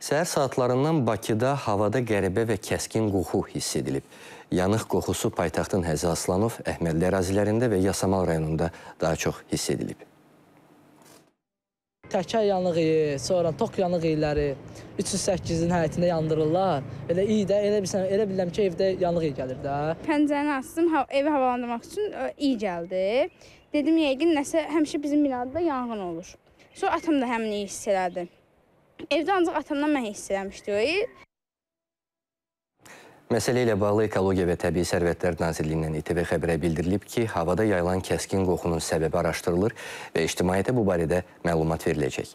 Səhər saatlarından Bakıda havada qəribə və kəskin qoxu hiss edilib. Yanıq qoxusu paytaxtın Həzi Aslanov, Əhmədli ərazilərində və Yasamal rayonunda daha çox hiss edilib. Təkər yanıq iyi, sonra tok yanıq iyiləri 308-in həyətində yandırırlar. Elə iyi də, elə bilsəm, elə bilirəm ki, evdə yanıq iyi gəlir də. Pəncərəni açdım, evi havalandırmaq üçün e, iyi gəldi. Dedim yəqin nəsə həmişə bizim binada yanğın olur. Sonra atam da həmin iyi hiss elədi. Evdə ancaq atamdan mən hiss eləmişdim. Məsələ ilə bağlı Ekologiya və Təbii Sərvətlər Nazirliyindən İTV xəbərə bildirilib ki, havada yayılan kəskin qoxunun səbəbi araşdırılır və ictimaiyyətə bu barədə məlumat veriləcək.